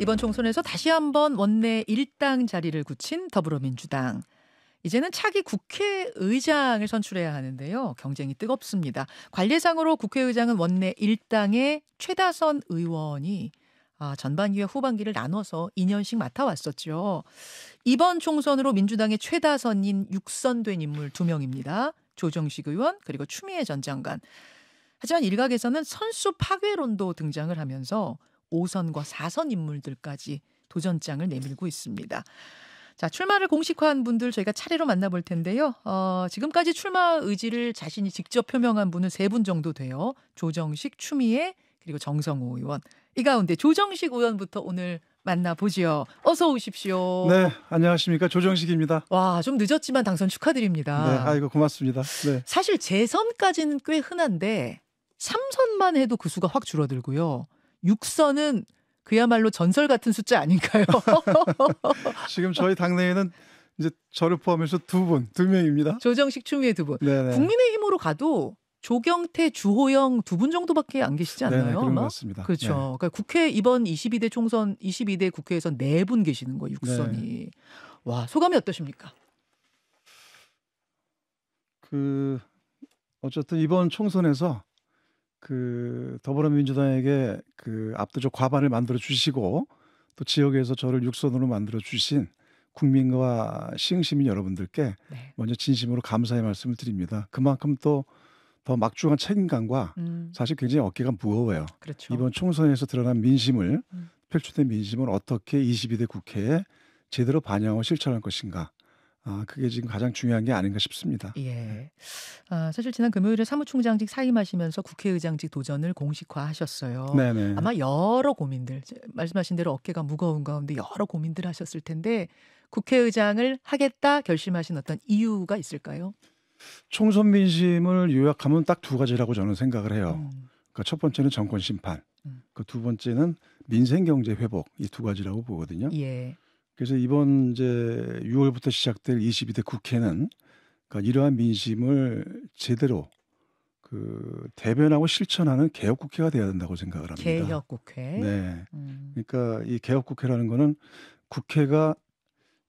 이번 총선에서 다시 한번 원내 일당 자리를 굳힌 더불어민주당. 이제는 차기 국회의장을 선출해야 하는데요. 경쟁이 뜨겁습니다. 관례상으로 국회의장은 원내 일당의 최다선 의원이 아, 전반기와 후반기를 나눠서 2년씩 맡아왔었죠. 이번 총선으로 민주당의 최다선인 6선된 인물 2명입니다. 조정식 의원 그리고 추미애 전 장관. 하지만 일각에서는 선수 파괴론도 등장을 하면서 5선과 4선 인물들까지 도전장을 내밀고 있습니다. 자, 출마를 공식화한 분들 저희가 차례로 만나볼 텐데요. 어, 지금까지 출마 의지를 자신이 직접 표명한 분은 세 분 정도 돼요. 조정식, 추미애, 그리고 정성호 의원. 이 가운데 조정식 의원부터 오늘 만나보지요. 어서 오십시오. 네, 안녕하십니까 조정식입니다. 와, 좀 늦었지만 당선 축하드립니다. 네, 아이고 고맙습니다. 네. 사실 재선까지는 꽤 흔한데 3선만 해도 그 수가 확 줄어들고요. 6선은 그야말로 전설 같은 숫자 아닌가요? 지금 저희 당내에는 이제 저를 포함해서 두 분, 두 명입니다. 조정식 추미애 두 분. 네네. 국민의힘으로 가도 조경태, 주호영 두 분 정도밖에 안 계시지 않나요? 네네, 그런 아마? 것 같습니다. 그렇죠. 네. 그러니까 국회 이번 22대 총선, 22대 국회에서 네 분 계시는 거예요. 육선이. 네. 와 소감이 어떠십니까? 그 어쨌든 이번 총선에서 그 더불어민주당에게 그 압도적 과반을 만들어 주시고 또 지역에서 저를 육선으로 만들어 주신 국민과 시흥시민 여러분들께 네. 먼저 진심으로 감사의 말씀을 드립니다. 그만큼 또 더 막중한 책임감과 음. 사실 굉장히 어깨가 무거워요. 그렇죠. 이번 총선에서 드러난 민심을 음. 펼쳐된 민심을 어떻게 22대 국회에 제대로 반영하고 실천할 것인가 아, 그게 지금 가장 중요한 게 아닌가 싶습니다. 예. 네. 아, 사실 지난 금요일에 사무총장직 사임하시면서 국회의장직 도전을 공식화하셨어요. 네네. 아마 여러 고민들 말씀하신 대로 어깨가 무거운 가운데 여러 고민들 하셨을 텐데 국회의장을 하겠다 결심하신 어떤 이유가 있을까요? 총선 민심을 요약하면 딱 두 가지라고 저는 생각을 해요. 음. 그니까첫 번째는 정권 심판, 음. 그두 번째는 민생 경제 회복 이 두 가지라고 보거든요. 예. 그래서 이번 이제 6월부터 시작될 22대 국회는 그러니까 이러한 민심을 제대로 그 대변하고 실천하는 개혁 국회가 돼야 된다고 생각을 합니다. 개혁 국회. 네. 음. 그러니까 이 개혁 국회라는 거는 국회가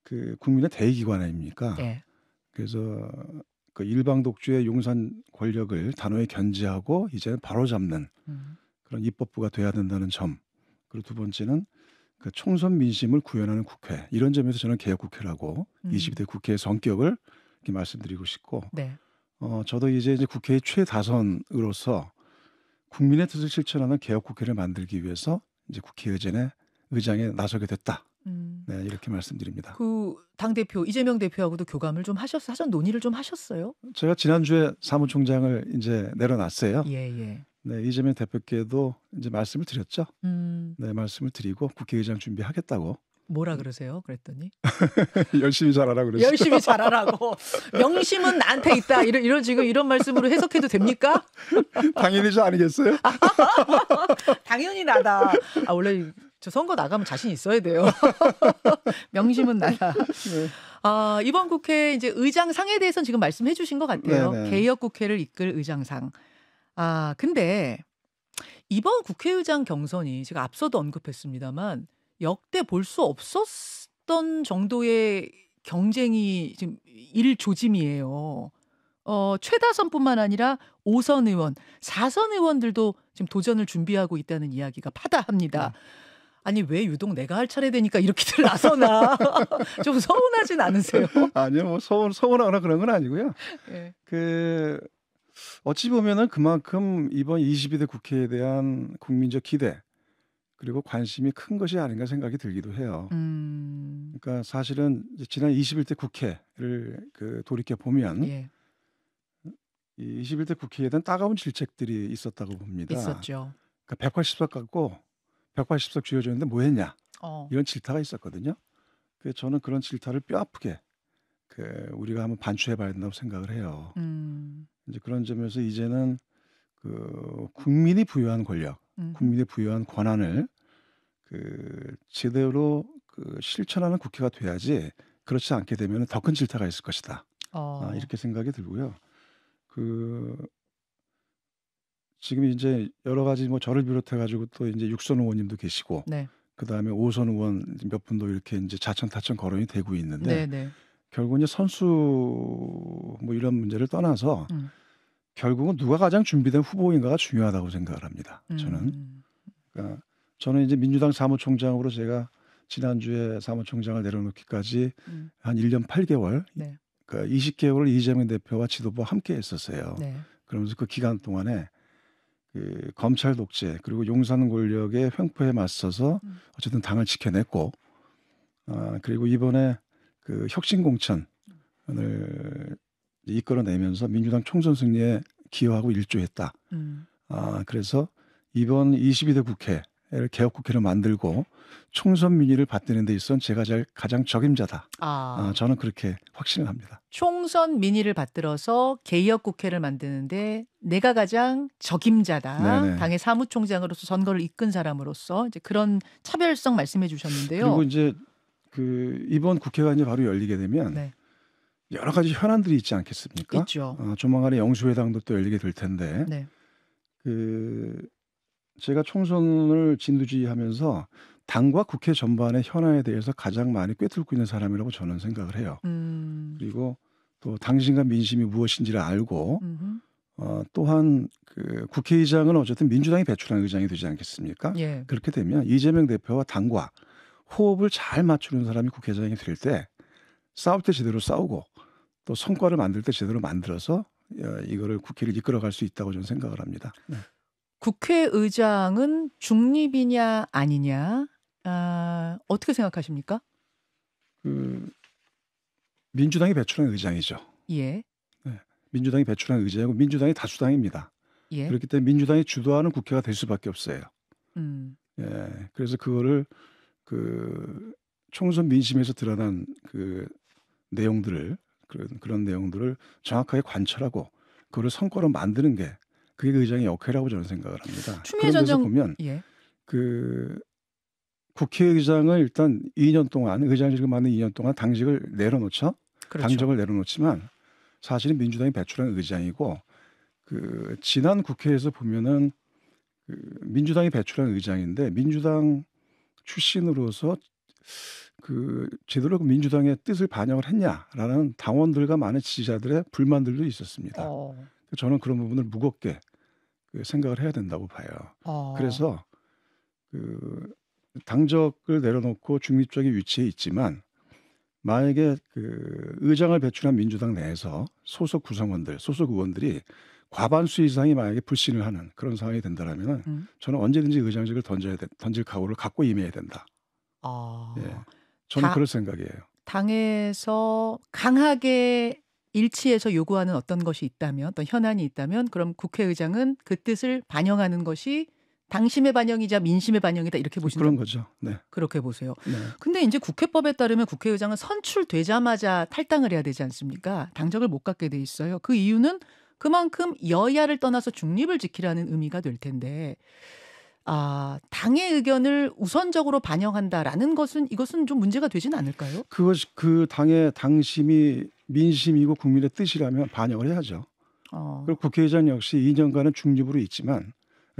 그 국민의 대의기관 아닙니까? 네. 예. 그래서 그 일방 독주의 용산 권력을 단호히 견제하고 이제 바로 잡는 음. 그런 입법부가 돼야 된다는 점. 그리고 두 번째는 그 총선 민심을 구현하는 국회 이런 점에서 저는 개혁 국회라고 음. 20대 국회의 성격을 이렇게 말씀드리고 싶고 네. 어, 저도 이제 이제 국회의 최다선으로서 국민의 뜻을 실천하는 개혁 국회를 만들기 위해서 이제 국회의전에 의장에 나서게 됐다. 음. 네, 이렇게 말씀드립니다. 그당 대표 이재명 대표하고도 교감을 좀 하셨어, 사전 논의를 좀 하셨어요? 제가 지난 주에 사무총장을 이제 내려놨어요. 예, 예. 네, 이재명 대표께도 이제 말씀을 드렸죠. 음. 네, 말씀을 드리고 국회의장 준비하겠다고. 뭐라 그러세요? 그랬더니 열심히 잘하라 그랬어요. 열심히 잘하라고. 명심은 나한테 있다. 이런 이런 지금 이런 말씀으로 해석해도 됩니까? 당연히죠 아니겠어요? 당연히나다아 원래 저 선거 나가면 자신 있어야 돼요. 명심은 나다 네. 아, 이번 국회 이제 의장상에 대해서는 지금 말씀해 주신 것 같아요. 네네. 네. 개혁 국회를 이끌 의장상. 아, 근데 이번 국회의장 경선이 제가 앞서도 언급했습니다만 역대 볼 수 없었던 정도의 경쟁이 지금 일 조짐이에요. 어, 최다선뿐만 아니라 5선 의원, 4선 의원들도 지금 도전을 준비하고 있다는 이야기가 파다합니다. 네. 아니 왜 유독 내가 할 차례 되니까 이렇게들 나서나 좀 서운하진 않으세요? 아니요, 뭐 서운 서운하거나 그런 건 아니고요. 네. 그 어찌 보면은 그만큼 이번 22대 국회에 대한 국민적 기대 그리고 관심이 큰 것이 아닌가 생각이 들기도 해요. 음. 그러니까 사실은 지난 21대 국회를 그 돌이켜 보면 예. 이 21대 국회에 대한 따가운 질책들이 있었다고 봅니다. 있었죠. 그러니까 180석 갖고 180석 쥐어줬는데 뭐 했냐 어. 이런 질타가 있었거든요. 그 저는 그런 질타를 뼈 아프게 그 우리가 한번 반추해봐야 된다고 생각을 해요. 음. 이제 그런 점에서 이제는 그 국민이 부여한 권력, 음. 국민이 부여한 권한을 그 제대로 그 실천하는 국회가 돼야지 그렇지 않게 되면 더 큰 질타가 있을 것이다. 어. 아, 이렇게 생각이 들고요. 그 지금 이제 여러 가지 뭐 저를 비롯해 가지고 또 이제 육선 의원님도 계시고 네. 그다음에 오선 의원 몇 분도 이렇게 이제 자천 타천 거론이 되고 있는데 네, 네. 결국 은 이제 선수 뭐 이런 문제를 떠나서 음. 결국은 누가 가장 준비된 후보인가가 중요하다고 생각을 합니다. 음. 저는 그러니까 저는 이제 민주당 사무총장으로 제가 지난주에 사무총장을 내려놓기까지 음. 한 1년 8개월 네. 그러니까 20개월 이재명 대표와 지도부와 함께 했었어요. 네. 그러면서 그 기간 동안에 그 검찰 독재 그리고 용산 권력의 횡포에 맞서서 음. 어쨌든 당을 지켜냈고 아, 그리고 이번에 그 혁신 공천을 음. 이끌어내면서 민주당 총선 승리에 기여하고 일조했다. 음. 아 그래서 이번 22대 국회를 개혁 국회로 만들고 총선 민의를 받드는 데있어서 제가 제일 가장 적임자다. 아. 아 저는 그렇게 확신을 합니다. 총선 민의를 받들어서 개혁 국회를 만드는데 내가 가장 적임자다. 네네. 당의 사무총장으로서 선거를 이끈 사람으로서 이제 그런 차별성 말씀해 주셨는데요. 그리고 이제 그 이번 국회가 이제 바로 열리게 되면 네. 여러 가지 현안들이 있지 않겠습니까? 있죠. 어, 조만간에 영수회당도또 열리게 될 텐데 네. 그 제가 총선을 진두지휘하면서 당과 국회 전반의 현안에 대해서 가장 많이 꿰뚫고 있는 사람이라고 저는 생각을 해요. 음. 그리고 또 당신과 민심이 무엇인지를 알고 어, 또한 그 국회의장은 어쨌든 민주당이 배출한 의장이 되지 않겠습니까? 예. 그렇게 되면 이재명 대표와 당과 호흡을 잘 맞추는 사람이 국회의장이 될 때 싸울 때 제대로 싸우고 또 성과를 만들 때 제대로 만들어서 어, 이거를 국회를 이끌어갈 수 있다고 저는 생각을 합니다. 네. 국회의장은 중립이냐 아니냐 아, 어떻게 생각하십니까? 그 민주당이 배출한 의장이죠. 예. 네. 민주당이 배출한 의장이고 민주당이 다수당입니다. 예. 그렇기 때문에 민주당이 주도하는 국회가 될 수밖에 없어요. 음. 예. 그래서 그거를 그 총선 민심에서 드러난 그 내용들을 그런 그런 내용들을 정확하게 관찰하고 그걸 성과로 만드는 게 그게 의장의 역할이라고 저는 생각을 합니다. 그런 데서 전 보면 예. 그 국회의장을 일단 2년 동안 의장직을 맡는 2년 동안 당직을 내려놓죠. 그렇죠. 당적을 내려놓지만 사실은 민주당이 배출한 의장이고 그 지난 국회에서 보면은 그 민주당이 배출한 의장인데 민주당 출신으로서 그 제대로 그 민주당의 뜻을 반영을 했냐라는 당원들과 많은 지지자들의 불만들도 있었습니다. 어. 그 저는 그런 부분을 무겁게 그 생각을 해야 된다고 봐요. 어. 그래서 그 당적을 내려놓고 중립적인 위치에 있지만 만약에 그 의장을 배출한 민주당 내에서 소속 구성원들, 소속 의원들이 과반수 이상이 만약에 불신을 하는 그런 상황이 된다라면 음. 저는 언제든지 의장직을 던져야 돼, 던질 각오를 갖고 임해야 된다. 아, 예. 저는 다, 그럴 생각이에요. 당에서 강하게 일치해서 요구하는 어떤 것이 있다면 어떤 현안이 있다면 그럼 국회의장은 그 뜻을 반영하는 것이 당심의 반영이자 민심의 반영이다 이렇게 보시는 그런 거죠. 네. 그렇게 보세요. 네. 근데 이제 국회법에 따르면 국회의장은 선출되자마자 탈당을 해야 되지 않습니까? 당적을 못 갖게 돼 있어요. 그 이유는 그만큼 여야를 떠나서 중립을 지키라는 의미가 될 텐데 아, 당의 의견을 우선적으로 반영한다라는 것은 이것은 좀 문제가 되진 않을까요? 그것 그 당의 당심이 민심이고 국민의 뜻이라면 반영을 해야죠. 어. 그리고 국회의장 역시 2년간은 중립으로 있지만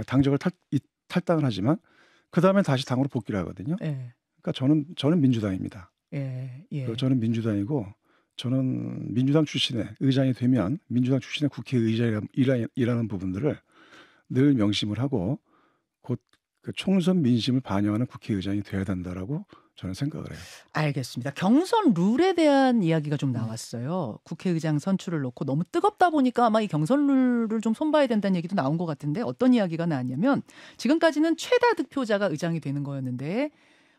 당적을 탈, 당을 하지만 그 다음에 다시 당으로 복귀를 하거든요. 예. 그러니까 저는 저는 민주당입니다. 예, 예. 저는 민주당이고 저는 민주당 출신의 의장이 되면 민주당 출신의 국회의장이라는 부분들을 늘 명심을 하고 그 총선 민심을 반영하는 국회의장이 돼야 된다라고 저는 생각을 해요. 알겠습니다. 경선 룰에 대한 이야기가 좀 음. 나왔어요. 국회의장 선출을 놓고 너무 뜨겁다 보니까 아마 이 경선 룰을 좀 손봐야 된다는 얘기도 나온 것 같은데 어떤 이야기가 나왔냐면 지금까지는 최다 득표자가 의장이 되는 거였는데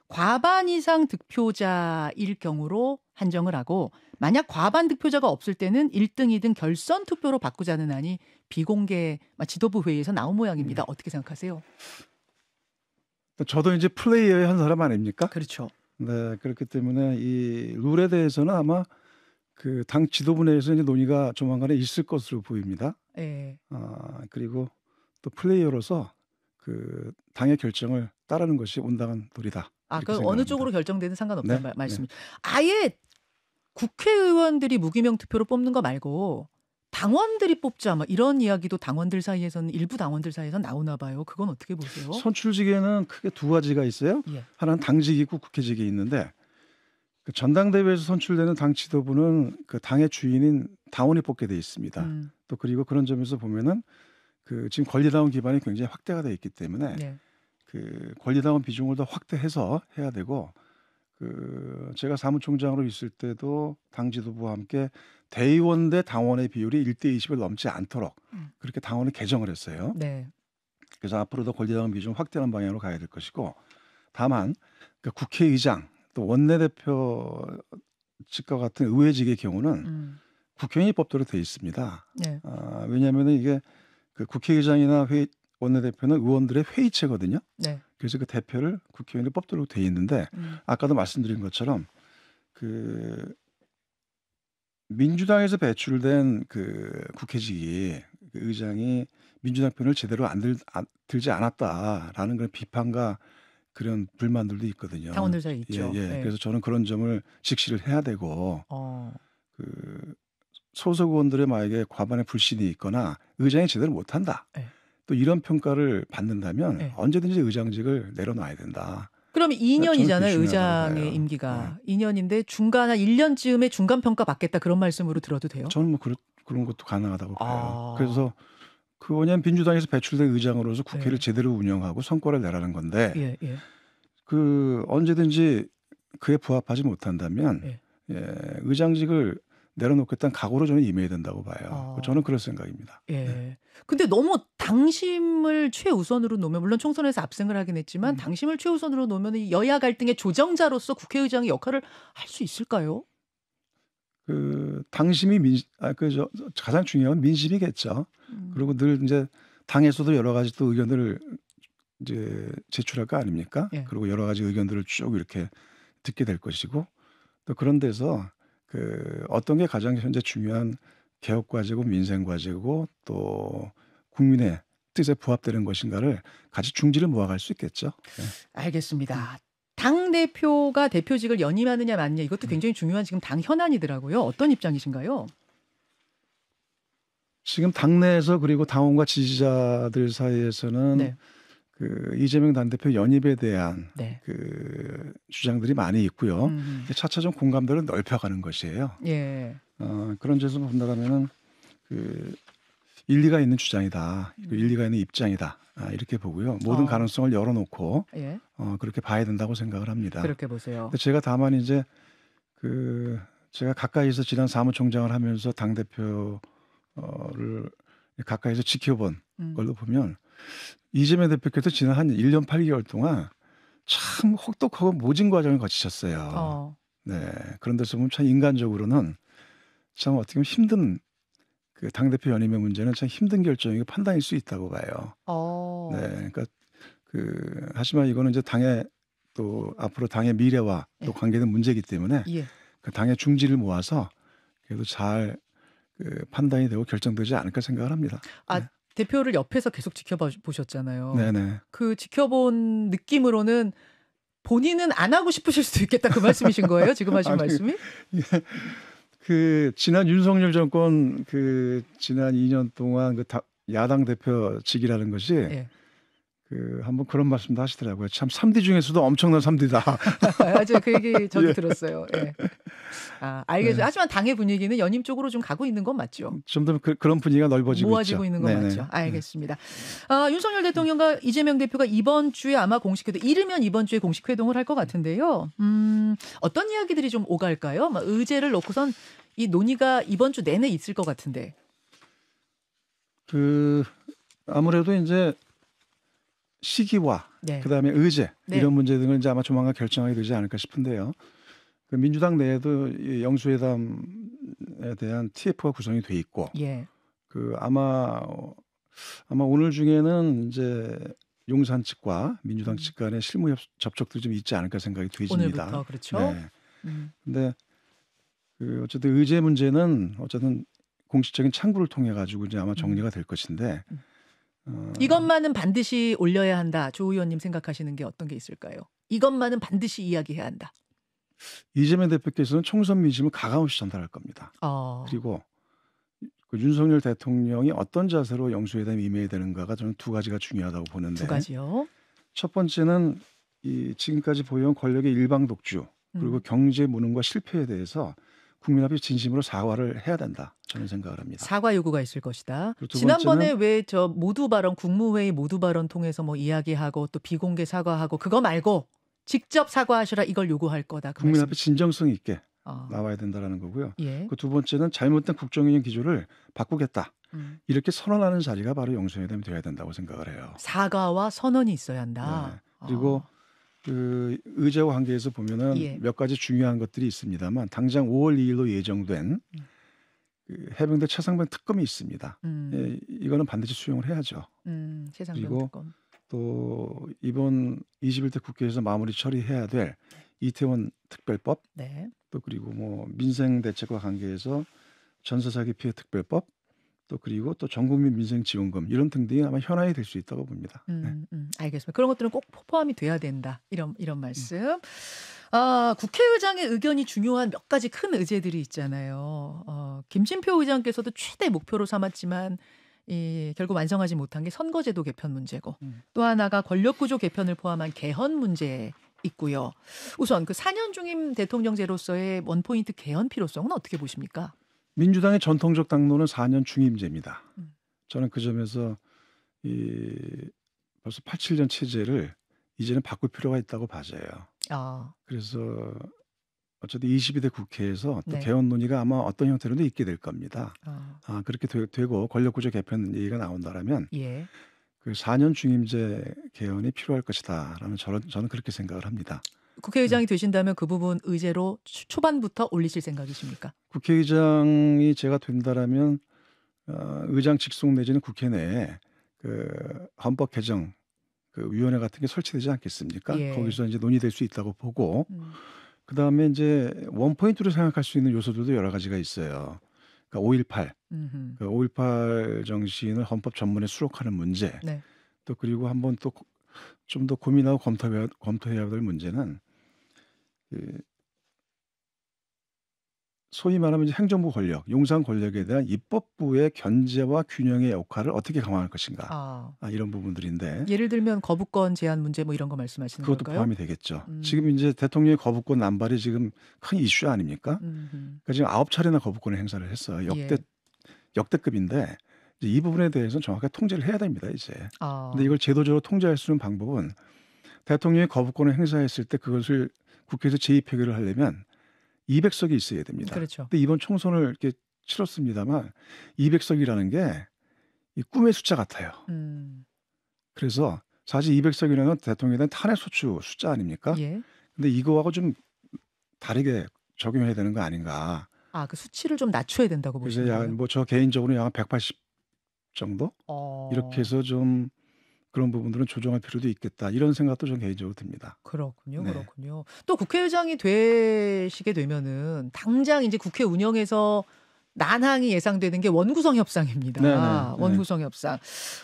과반 이상 득표자일 경우로 한정을 하고 만약 과반 득표자가 없을 때는 1등, 이든 결선 투표로 바꾸자는 안이 비공개 지도부 회의에서 나온 모양입니다. 음. 어떻게 생각하세요? 저도 이제 플레이어의 한 사람 아닙니까? 그렇죠. 네, 그렇기 때문에 이 룰에 대해서는 아마 그 당 지도부 내에서 이제 논의가 조만간에 있을 것으로 보입니다. 예. 아 그리고 또 플레이어로서 그 당의 결정을 따르는 것이 온당한 도리다. 아그 어느 쪽으로 결정되는 상관없는 네? 말씀이. 네. 아예 국회의원들이 무기명 투표로 뽑는 거 말고 당원들이 뽑자 막 이런 이야기도 당원들 사이에서는 일부 당원들 사이에서 나오나 봐요. 그건 어떻게 보세요? 선출직에는 크게 두 가지가 있어요. 예. 하나는 당직이 고 국회직이 있는데 그 전당대회에서 선출되는 당 지도부는 그 당의 주인인 당원이 뽑게 돼 있습니다. 음. 또 그리고 그런 점에서 보면은 그 지금 권리당원 기반이 굉장히 확대가 돼 있기 때문에 예. 그 권리당원 비중을 더 확대해서 해야 되고 그 제가 사무총장으로 있을 때도 당 지도부와 함께 대의원 대 당원의 비율이 1대 20을 넘지 않도록 음. 그렇게 당원을 개정을 했어요. 네. 그래서 앞으로도 권리당 비중 확대하는 방향으로 가야 될 것이고 다만 그 국회의장 또 원내대표직과 같은 의회직의 경우는 음. 국회의원이 법대로 돼 있습니다. 네. 아, 왜냐하면 이게 그 국회의장이나 회의, 원내대표는 의원들의 회의체거든요. 네. 그래서 그 대표를 국회의원이 뽑도록 돼 있는데 음. 아까도 말씀드린 것처럼 그 민주당에서 배출된 그 국회직이 그 의장이 민주당 편을 제대로 안 들, 안, 들지 않았다라는 그런 비판과 그런 불만들도 있거든요. 당원들 사이 있죠. 예, 예. 네. 그래서 저는 그런 점을 직시를 해야 되고 어. 그 소속 의원들의 만약에 과반의 불신이 있거나 의장이 제대로 못한다. 네. 또 이런 평가를 받는다면 네. 언제든지 의장직을 내려놔야 된다. 그럼 2년이잖아요 의장의 네. 임기가 네. 2년인데 중간 한 1년쯤에 중간 평가 받겠다 그런 말씀으로 들어도 돼요? 저는 뭐 그렇, 그런 것도 가능하다고 아. 봐요. 아. 그래서 그왜냐면 민주당에서 배출된 의장으로서 국회를 네. 제대로 운영하고 성과를 내라는 건데 예, 예. 그 언제든지 그에 부합하지 못한다면 예. 예, 의장직을 내려놓겠다는 각오로 저는 임해야 된다고 봐요. 아. 저는 그럴 생각입니다. 예. 네. 근데 너무 당심을 최우선으로 놓으면 물론 총선에서 압승을 하긴 했지만 음. 당심을 최우선으로 놓으면 여야 갈등의 조정자로서 국회의장의 역할을 할 수 있을까요? 그 당심이 민 아그저 가장 중요한 민심이겠죠. 음. 그리고 늘 이제 당에서도 여러 가지 또 의견들을 이제 제출할 거 아닙니까? 예. 그리고 여러 가지 의견들을 쭉 이렇게 듣게 될 것이고 또 그런 데서 그 어떤 게 가장 현재 중요한 개혁 과제고 민생 과제고 또 국민의 뜻에 부합되는 것인가를 같이 중지를 모아갈 수 있겠죠. 네. 알겠습니다. 음. 당 대표가 대표직을 연임하느냐 마느냐 이것도 음. 굉장히 중요한 지금 당 현안이더라고요. 어떤 입장이신가요? 지금 당내에서 그리고 당원과 지지자들 사이에서는 네. 그 이재명 당대표 연임에 대한 네. 그 주장들이 많이 있고요. 음. 차차 좀 공감대를 넓혀가는 것이에요. 예. 어, 그런 점에서 본다면은 그 일리가 있는 주장이다, 음. 일리가 있는 입장이다 아, 이렇게 보고요. 모든 어. 가능성을 열어놓고 예. 어, 그렇게 봐야 된다고 생각을 합니다. 그렇게 보세요. 근데 제가 다만 이제 그 제가 가까이서 지난 사무총장을 하면서 당 대표를 가까이서 지켜본 음. 걸로 보면 이재명 대표께서 지난 한 1년 8개월 동안 참 혹독하고 모진 과정을 거치셨어요. 어. 네. 그런 데서 보면 참 인간적으로는 참 어떻게 보면 힘든 그 당대표 연임의 문제는 참 힘든 결정이고 판단일 수 있다고 봐요. 어. 네. 그러니까 그 하지만 이거는 이제 당의 또 앞으로 당의 미래와 예. 또 관계된 문제이기 때문에 예. 그 당의 중지를 모아서 그래도 잘그 판단이 되고 결정되지 않을까 생각을 합니다. 아, 네. 대표를 옆에서 계속 지켜봐 보셨잖아요. 네네. 그 지켜본 느낌으로는 본인은 안 하고 싶으실 수도 있겠다 그 말씀이신 거예요? 지금 하신 아니, 말씀이? 예. 그 지난 윤석열 정권 그 지난 2년 동안 그 다, 야당 대표직이라는 것이 예. 그 한번 그런 말씀도 하시더라고요. 참 3D 중에서도 엄청난 3D다. 맞아요. 그 얘기 저도 예. 들었어요. 예. 아, 알겠죠. 네. 하지만 당의 분위기는 연임 쪽으로 좀 가고 있는 건 맞죠. 점점 그, 런 분위기가 넓어지고 모아지고 있죠. 있는 건 네네. 맞죠. 네. 알겠습니다. 네. 아, 윤석열 대통령과 이재명 대표가 이번 주에 아마 공식 회동 이르면 이번 주에 공식 회동을 할 것 같은데요. 음, 어떤 이야기들이 좀 오갈까요? 막 의제를 놓고선 이 논의가 이번 주 내내 있을 것 같은데. 그 아무래도 이제 시기와 네. 그다음에 의제 네. 이런 문제 등을 이제 아마 조만간 결정하게 되지 않을까 싶은데요. 그 민주당 내에도 영수회담에 대한 TF가 구성이 돼 있고 예. 그 아마 아마 오늘 중에는 이제 용산 측과 민주당 음. 측 간의 실무 접촉도 좀 있지 않을까 생각이 되집니다. 오늘부터 그렇죠. 네. 음. 근데 그 어쨌든 의제 문제는 어쨌든 공식적인 창구를 통해 가지고 이제 아마 음. 정리가 될 것인데 음. 이것만은 반드시 올려야 한다. 조 의원님 생각하시는 게 어떤 게 있을까요? 이것만은 반드시 이야기해야 한다. 이재명 대표께서는 총선 민심을 가감없이 전달할 겁니다. 어... 그리고 그 윤석열 대통령이 어떤 자세로 영수회담에 임해야 되는가가 저는 두 가지가 중요하다고 보는데 두 가지요. 첫 번째는 이 지금까지 보여온 권력의 일방 독주 그리고 음. 경제 무능과 실패에 대해서 국민 앞에 진심으로 사과를 해야 된다. 저는 생각을 합니다. 사과 요구가 있을 것이다. 지난번에 왜 저 모두 발언 국무회의 모두 발언 통해서 뭐 이야기하고 또 비공개 사과하고 그거 말고 직접 사과하셔라 이걸 요구할 거다. 그 국민 말씀. 앞에 진정성 있게 어. 나와야 된다라는 거고요. 예. 그두 번째는 잘못된 국정운영 기조를 바꾸겠다. 음. 이렇게 선언하는 자리가 바로 영수회담이 돼야 된다고 생각을 해요. 사과와 선언이 있어야 한다. 네. 그리고 어. 그 의제와 관계에서 보면은 예. 몇 가지 중요한 것들이 있습니다만 당장 5월 2일로 예정된 음. 그 해병대 최상병 특검이 있습니다. 음. 예, 이거는 반드시 수용을 해야죠. 음, 최상병 그리고 특검. 또 이번 21대 국회에서 마무리 처리해야 될 네. 이태원 특별법, 네. 또 그리고 뭐 민생 대책과 관계해서 전세 사기 피해 특별법, 또 그리고 또 전국민 민생지원금 이런 등등이 아마 현안이 될 수 있다고 봅니다. 네. 음, 음, 알겠습니다. 그런 것들은 꼭 포함이 돼야 된다 이런 이런 음. 말씀. 음. 아, 국회의장의 의견이 중요한 몇 가지 큰 의제들이 있잖아요. 어, 김진표 의장께서도 최대 목표로 삼았지만 이 결국 완성하지 못한 게 선거제도 개편 문제고 음. 또 하나가 권력구조 개편을 포함한 개헌 문제 있고요. 우선 그 4년 중임 대통령제로서의 원포인트 개헌 필요성은 어떻게 보십니까? 민주당의 전통적 당론은 4년 중임제입니다. 음. 저는 그 점에서 이 벌써 87년 체제를 이제는 바꿀 필요가 있다고 봐져요. 아. 그래서 어쨌든 22대 국회에서 또 네. 개헌 논의가 아마 어떤 형태로든 있게 될 겁니다. 아, 아 그렇게 되, 고 권력구조 개편 얘기가 나온다라면 예. 그 4년 중임제 개헌이 필요할 것이다라는 저는, 저는 그렇게 생각을 합니다. 국회의장이 네. 되신다면 그 부분 의제로 초반부터 올리실 생각이십니까? 국회의장이 제가 된다라면 어, 의장 직속 내지는 국회 내에 그 헌법 개정 그 위원회 같은 게 설치되지 않겠습니까? 예. 거기서 이제 논의될 수 있다고 보고 음. 그 다음에 이제 원 포인트로 생각할 수 있는 요소들도 여러 가지가 있어요. 그러니까 5.18, 음흠. 그5.18 정신을 헌법 전문에 수록하는 문제. 네. 또 그리고 한번 또 좀 더 고민하고 검토해야, 검토해야 될 문제는 그 소위 말하면 이제 행정부 권력, 용산 권력에 대한 입법부의 견제와 균형의 역할을 어떻게 강화할 것인가 아. 아, 이런 부분들인데 예를 들면 거부권 제한 문제 뭐 이런 거 말씀하시는 그것도 건가요? 포함이 되겠죠. 음. 지금 이제 대통령의 거부권 남발이 지금 큰 이슈 아닙니까? 그러니까 지금 아홉 차례나 거부권을 행사를 했어요. 예. 역대 예. 역대급인데 이 부분에 대해서는 정확하게 통제를 해야 됩니다 이제. 아. 근데 이걸 제도적으로 통제할 수 있는 방법은 대통령이 거부권을 행사했을 때 그것을 국회에서 재입회결을 하려면 200석이 있어야 됩니다. 그렇죠. 근데 이번 총선을 이렇게 치렀습니다만 200석이라는 게 이 꿈의 숫자 같아요. 음. 그래서 사실 200석이라는 대통령에 대한 탄핵 소추 숫자 아닙니까? 예. 근데 이거하고 좀 다르게 적용해야 되는 거 아닌가? 아, 그 수치를 좀 낮춰야 된다고 보시는 거예요? 뭐저 개인적으로 약180 정도? 어... 이렇게 해서 좀 그런 부분들은 조정할 필요도 있겠다 이런 생각도 좀 개인적으로 듭니다. 그렇군요, 네. 그렇군요. 또 국회의장이 되시게 되면은 당장 이제 국회 운영에서 난항이 예상되는 게 원구성 협상입니다. 네네, 네, 네. 원구성 네 협상.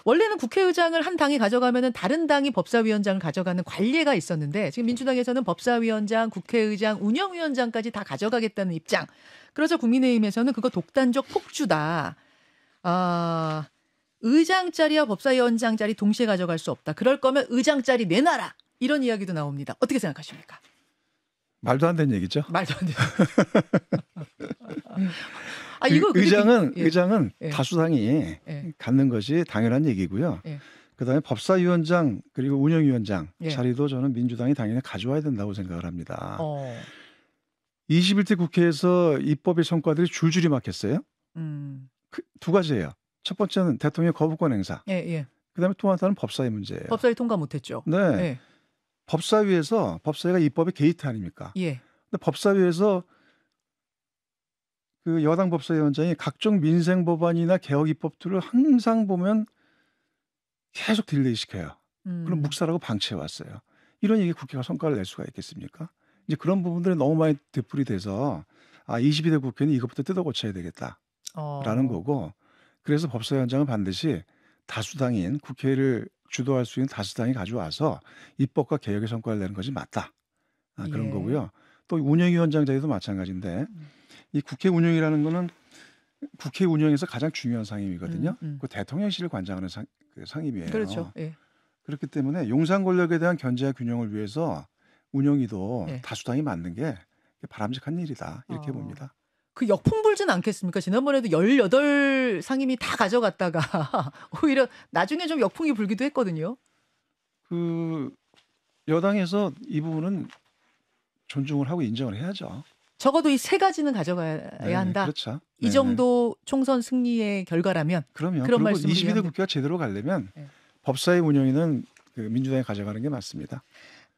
원래는 국회의장을 한 당이 가져가면은 다른 당이 법사위원장을 가져가는 관례가 있었는데 지금 민주당에서는 법사위원장, 국회의장, 운영위원장까지 다 가져가겠다는 입장. 그래서 국민의힘에서는 그거 독단적 폭주다. 아, 어, 의장 자리와 법사위원장 자리 동시에 가져갈 수 없다. 그럴 거면 의장 자리 내놔라. 이런 이야기도 나옵니다. 어떻게 생각하십니까? 말도 안 되는 얘기죠. 말도 안 되는. 아 이거 의장은 예. 의장은 예. 다수당이 예. 갖는 것이 당연한 얘기고요. 예. 그다음에 법사위원장 그리고 운영위원장 예. 자리도 저는 민주당이 당연히 가져와야 된다고 생각을 합니다. 어. 21대 국회에서 입법의 성과들이 줄줄이 막혔어요. 음. 그, 두 가지예요. 첫 번째는 대통령의 거부권 행사. 예, 예. 그다음에 또 하나는 법사위 문제예요. 법사위 통과 못했죠. 네. 예. 법사위에서 법사위가 입법의 게이트 아닙니까? 예. 근데 법사위에서 그 여당 법사위원장이 각종 민생 법안이나 개혁 입법들을 항상 보면 계속 딜레이 시켜요. 음. 그럼 묵살하고 방치해 왔어요. 이런 얘기 국회가 성과를 낼 수가 있겠습니까? 이제 그런 부분들이 너무 많이 되풀이 돼서 아 22대 국회는 이것부터 뜯어 고쳐야 되겠다라는 어. 거고 그래서 법사위원장은 반드시 다수당인 국회를 주도할 수 있는 다수당이 가져와서 입법과 개혁의 성과를 내는 것이 맞다. 아, 그런 예. 거고요. 또 운영위원장 자리도 마찬가지인데 음. 이 국회 운영이라는 거는 국회 운영에서 가장 중요한 상임이거든요. 음, 음. 그 대통령실을 관장하는 상, 그 상임이에요. 그렇죠. 예. 그렇기 때문에 용산 권력에 대한 견제와 균형을 위해서 운영위도 예. 다수당이 맞는 게 바람직한 일이다 이렇게 어. 봅니다. 그 역풍 불진 않겠습니까? 지난번에도 18 상임이 다 가져갔다가 오히려 나중에 좀 역풍이 불기도 했거든요. 그 여당에서 이 부분은 존중을 하고 인정을 해야죠. 적어도 이 세 가지는 가져가야 네 한다. 그렇죠. 이 네네. 네. 정도 총선 승리의 결과라면 그럼요. 그런 말씀 22대 국회가 제대로 가려면 네. 법사위 운영위는 그 민주당이 가져가는 게 맞습니다.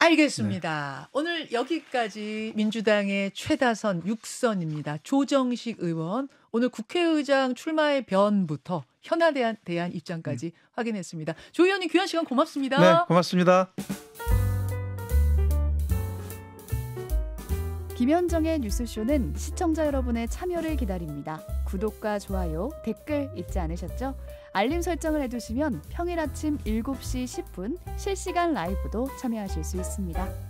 알겠습니다. 네. 오늘 여기까지 민주당의 최다선 6선입니다. 조정식 의원 오늘 국회의장 출마의 변부터 현안에 대한, 대한 입장까지 음. 확인했습니다. 조 의원님 귀한 시간 고맙습니다. 네, 고맙습니다. 김현정의 뉴스쇼는 시청자 여러분의 참여를 기다립니다. 구독과 좋아요, 댓글 잊지 않으셨죠? 알림 설정을 해두시면 평일 아침 7시 10분 실시간 라이브도 참여하실 수 있습니다.